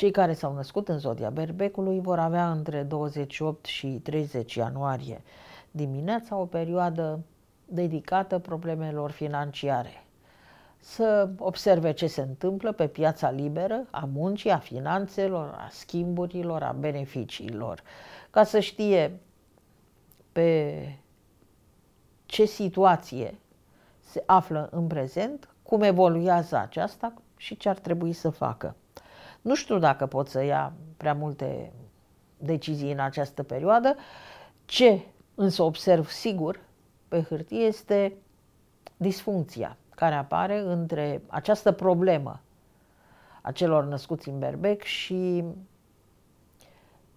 Cei care s-au născut în zodia berbecului vor avea între 28 și 30 ianuarie dimineața o perioadă dedicată problemelor financiare. Să observe ce se întâmplă pe piața liberă a muncii, a finanțelor, a schimburilor, a beneficiilor, ca să știe pe ce situație se află în prezent, cum evoluează aceasta și ce ar trebui să facă. Nu știu dacă pot să ia prea multe decizii în această perioadă. Ce însă observ sigur pe hârtie este disfuncția care apare între această problemă a celor născuți în berbec și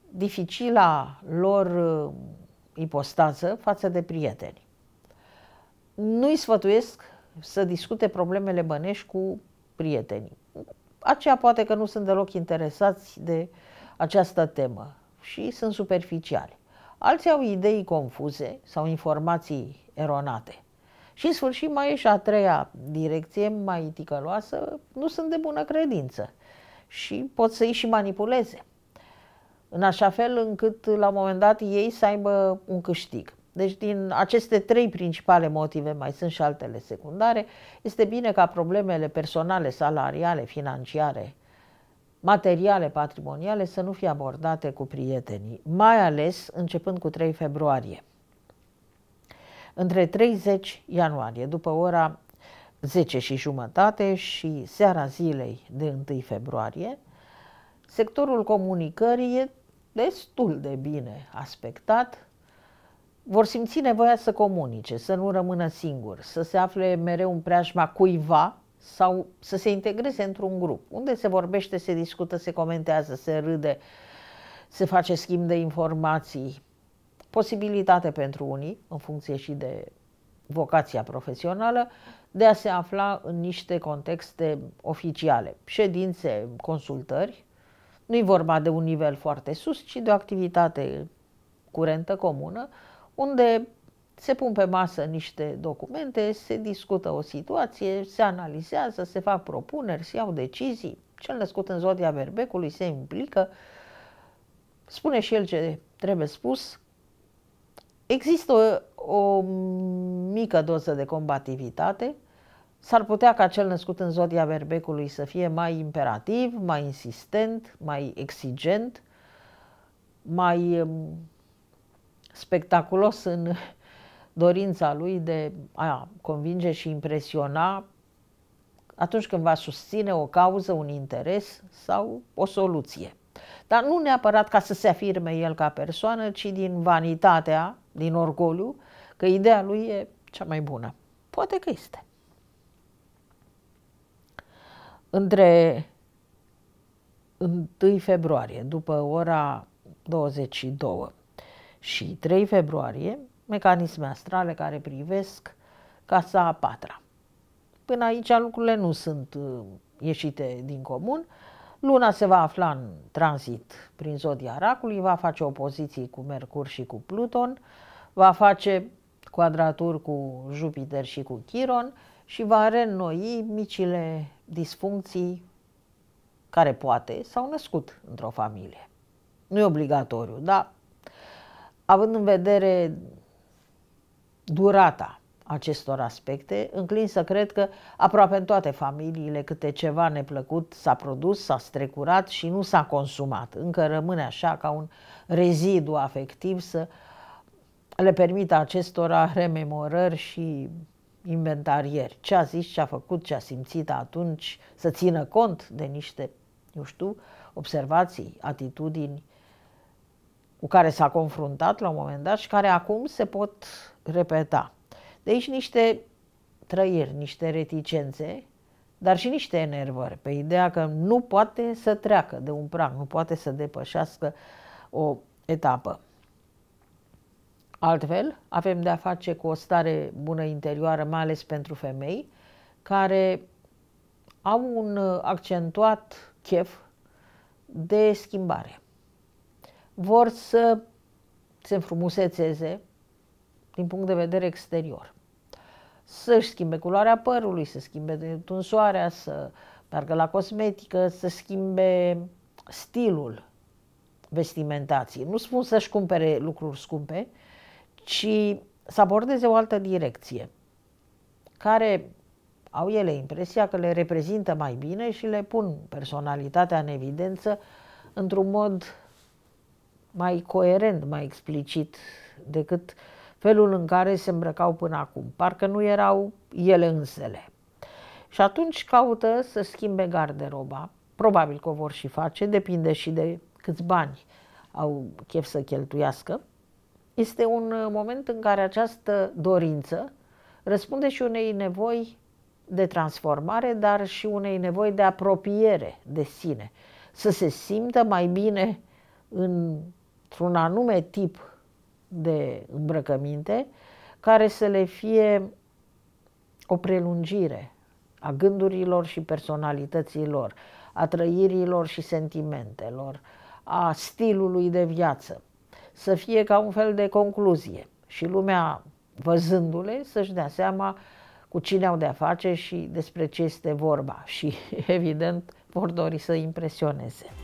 dificila lor uh, ipostață față de prieteni. Nu-i sfătuiesc să discute problemele bănești cu prietenii aceia poate că nu sunt deloc interesați de această temă și sunt superficiali. Alții au idei confuze sau informații eronate. Și în sfârșit mai e și a treia direcție mai ticăloasă, nu sunt de bună credință și pot să-i și manipuleze. În așa fel încât la un moment dat ei să aibă un câștig. Deci din aceste trei principale motive, mai sunt și altele secundare, este bine ca problemele personale, salariale, financiare, materiale, patrimoniale să nu fie abordate cu prietenii, mai ales începând cu 3 februarie. Între 30 ianuarie, după ora 10 și jumătate și seara zilei de 1 februarie, sectorul comunicării e destul de bine aspectat, vor simți nevoia să comunice, să nu rămână singuri, să se afle mereu în preajma cuiva sau să se integreze într-un grup, unde se vorbește, se discută, se comentează, se râde, se face schimb de informații. Posibilitate pentru unii, în funcție și de vocația profesională, de a se afla în niște contexte oficiale, ședințe, consultări. Nu i vorba de un nivel foarte sus, ci de o activitate curentă, comună, unde se pun pe masă niște documente, se discută o situație, se analizează, se fac propuneri, se iau decizii. Cel născut în zodia berbecului se implică, spune și el ce trebuie spus. Există o, o mică doză de combativitate, S-ar putea ca cel născut în zodia berbecului să fie mai imperativ, mai insistent, mai exigent, mai spectaculos în dorința lui de a convinge și impresiona atunci când va susține o cauză, un interes sau o soluție. Dar nu neapărat ca să se afirme el ca persoană, ci din vanitatea, din orgoliu, că ideea lui e cea mai bună. Poate că este. Între 1 februarie, după ora 22, și 3 februarie, mecanisme astrale care privesc casa a patra. Până aici lucrurile nu sunt uh, ieșite din comun. Luna se va afla în tranzit prin zodia racului, va face opoziții cu Mercur și cu Pluton, va face quadraturi cu Jupiter și cu Chiron și va reînnoi micile disfuncții care poate s-au născut într-o familie. Nu e obligatoriu, dar Având în vedere durata acestor aspecte, înclin să cred că aproape în toate familiile câte ceva neplăcut s-a produs, s-a strecurat și nu s-a consumat. Încă rămâne așa ca un rezidu afectiv să le permită acestora rememorări și inventarieri. Ce a zis, ce a făcut, ce a simțit atunci, să țină cont de niște, eu știu, observații, atitudini cu care s-a confruntat la un moment dat și care acum se pot repeta. Deci niște trăiri, niște reticențe, dar și niște enervări pe ideea că nu poate să treacă de un prag, nu poate să depășească o etapă. Altfel, avem de-a face cu o stare bună interioară, mai ales pentru femei, care au un accentuat chef de schimbare vor să se înfrumusețeze din punct de vedere exterior. Să-și schimbe culoarea părului, să schimbe tunsoarea, să meargă la cosmetică, să schimbe stilul vestimentației. Nu spun să-și cumpere lucruri scumpe, ci să abordeze o altă direcție, care au ele impresia că le reprezintă mai bine și le pun personalitatea în evidență într-un mod mai coerent, mai explicit decât felul în care se îmbrăcau până acum. Parcă nu erau ele însele. Și atunci caută să schimbe garderoba. Probabil că o vor și face, depinde și de câți bani au chef să cheltuiască. Este un uh, moment în care această dorință răspunde și unei nevoi de transformare, dar și unei nevoi de apropiere de sine, să se simtă mai bine în într-un anume tip de îmbrăcăminte care să le fie o prelungire a gândurilor și personalităților, a trăirilor și sentimentelor, a stilului de viață, să fie ca un fel de concluzie și lumea văzându-le să-și dea seama cu cine au de-a face și despre ce este vorba și evident vor dori să impresioneze.